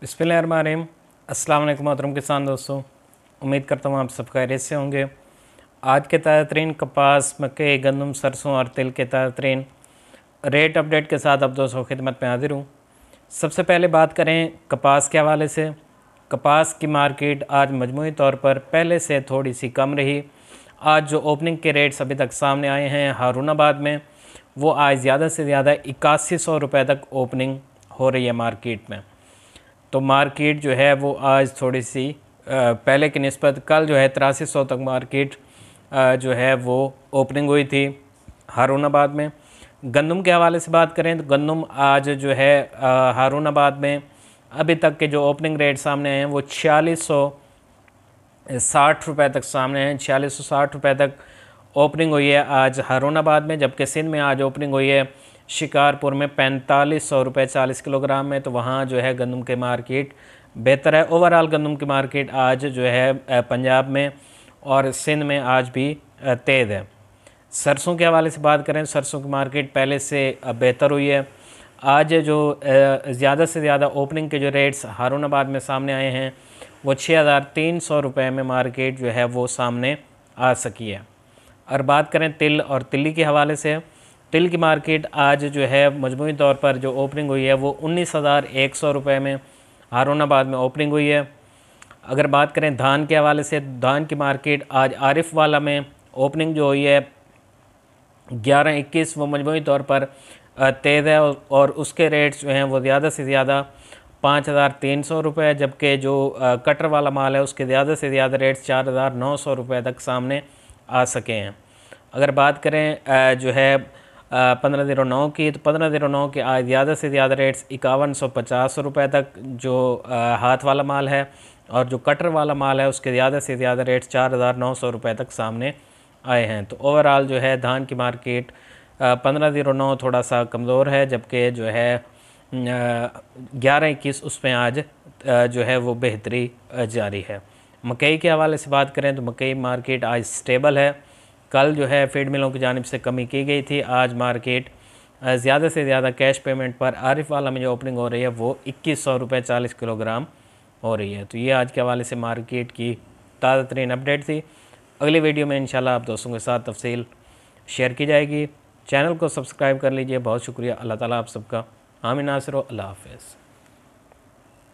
बिस्मिल्लाम अस्सलाम मोहतरम किसान दोस्तों उम्मीद करता हूँ आप सब खैरियत से होंगे आज के ताज़ा तरीन कपास मक्के गंदम सरसों और तिल के ताज़ा तरीन रेट अपडेट के साथ अब दोस्तों खिदमत में हाजिर हूँ सबसे पहले बात करें कपास के हवाले से कपास की मार्केट आज मजमू तौर पर पहले से थोड़ी सी कम रही आज जो ओपनिंग के रेट्स अभी तक सामने आए हैं हारूनाबाद में वो आज ज़्यादा से ज़्यादा इक्यासी सौ रुपये तक ओपनिंग हो रही है मार्केट में तो मार्केट जो है वो आज थोड़ी सी पहले की नस्बत कल जो है तिरासी सौ तक मार्केट जो है वो ओपनिंग हुई थी हारूनाबाद में गंदम के हवाले से बात करें तो गंदम आज जो है हारूनाबाद में अभी तक के जो ओपनिंग रेट सामने आए हैं वो छियालीस सौ साठ रुपये तक सामने हैं छियालीस सौ साठ रुपये तक ओपनिंग हुई है आज हारूनाबाद में जबकि सिंध में आज ओपनिंग हुई है शिकारपुर में पैंतालीस सौ रुपये चालीस किलोग्राम है तो वहाँ जो है गंदम की मार्केट बेहतर है ओवरऑल गंदम की मार्केट आज जो है पंजाब में और सिंध में आज भी तेज़ है सरसों के हवाले से बात करें सरसों की मार्केट पहले से बेहतर हुई है आज जो ज़्यादा से ज़्यादा ओपनिंग के जो रेट्स हारूनाबाद में सामने आए हैं वो छः हज़ार तीन सौ रुपये में मार्केट जो है वो सामने आ सकी है और बात करें तिल और तिल्ली के हवाले से तिल की मार्केट आज जो है मजमू तौर पर जो ओपनिंग हुई है वो उन्नीस हज़ार एक सौ रुपये में हारूनाबाद में ओपनिंग हुई है अगर बात करें धान के हवाले से धान की मार्केट आज आरिफ वाला में ओपनिंग जो हुई है ग्यारह इक्कीस वो मजमू तौर पर तेज़ है और उसके रेट्स जो हैं वो ज़्यादा से ज़्यादा पाँच हज़ार तीन सौ रुपये जबकि जो कटर वाला माल है उसके ज़्यादा से ज़्यादा रेट्स चार हज़ार नौ सौ रुपये तक सामने आ सके हैं अगर बात करें जो है पंद्रह ज़ीरो नौ की तो पंद्रह ज़ीरो नौ के आज ज़्यादा से ज़्यादा रेट्स इक्यावन सौ पचास रुपये तक जो हाथ वाला माल है और जो कटर वाला माल है उसके ज़्यादा से ज़्यादा रेट्स चार हज़ार नौ सौ रुपये तक सामने आए हैं तो ओवरऑल जो है धान की मार्केट पंद्रह ज़ीरो नौ थोड़ा सा कमज़ोर है जबकि जो है ग्यारह इक्कीस उसमें आज जो है वो बेहतरी जारी है मकई के हवाले से बात करें तो मकई मार्केट आज स्टेबल है कल जो है फेड मिलों की जानब से कमी की गई थी आज मार्केट ज़्यादा से ज़्यादा कैश पेमेंट पर आरिफ वाला में जो ओपनिंग हो रही है वो इक्कीस सौ रुपये चालीस किलोग्राम हो रही है तो ये आज के हवाले से मार्केट की ताज़ा तरीन अपडेट थी अगली वीडियो में इंशाल्लाह आप दोस्तों के साथ तफसील शेयर की जाएगी चैनल को सब्सक्राइब कर लीजिए बहुत शुक्रिया अल्लाह ताला आप सबका आमिन नासर अल्लाह हाफिज़